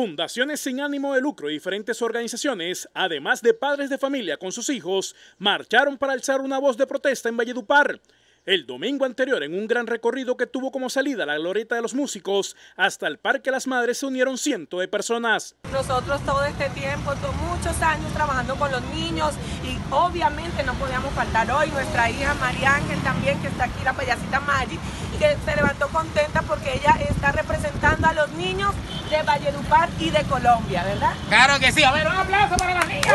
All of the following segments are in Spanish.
Fundaciones sin ánimo de lucro y diferentes organizaciones, además de padres de familia con sus hijos, marcharon para alzar una voz de protesta en Valledupar. El domingo anterior, en un gran recorrido que tuvo como salida la glorieta de los músicos, hasta el Parque Las Madres se unieron cientos de personas. Nosotros todo este tiempo, muchos años trabajando con los niños y obviamente no podíamos faltar hoy. Nuestra hija María Ángel también, que está aquí, la payasita Mari, que se levantó contenta porque ella está representando a los niños de Valledupar y de Colombia, ¿verdad? Claro que sí. A ver, un aplauso para las niñas.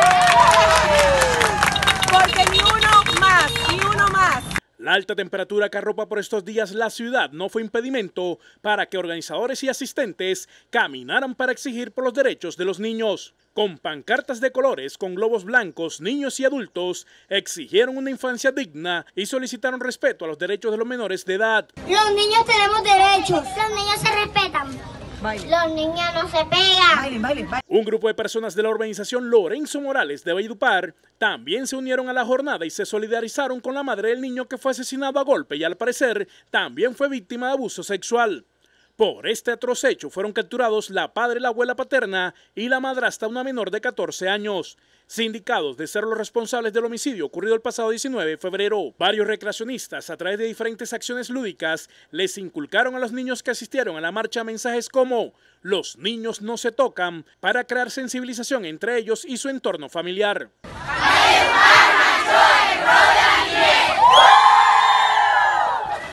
Porque ni uno más, ni uno más. La alta temperatura que arropa por estos días la ciudad no fue impedimento para que organizadores y asistentes caminaran para exigir por los derechos de los niños. Con pancartas de colores, con globos blancos, niños y adultos exigieron una infancia digna y solicitaron respeto a los derechos de los menores de edad. Los niños tenemos derechos. Los niños se respetan. Los niños no se pegan. un grupo de personas de la organización Lorenzo Morales de Vaidupar también se unieron a la jornada y se solidarizaron con la madre del niño que fue asesinado a golpe y al parecer también fue víctima de abuso sexual. Por este atrocecho hecho fueron capturados la padre, la abuela paterna y la madrastra, una menor de 14 años. Sindicados de ser los responsables del homicidio ocurrido el pasado 19 de febrero, varios recreacionistas a través de diferentes acciones lúdicas les inculcaron a los niños que asistieron a la marcha mensajes como los niños no se tocan para crear sensibilización entre ellos y su entorno familiar.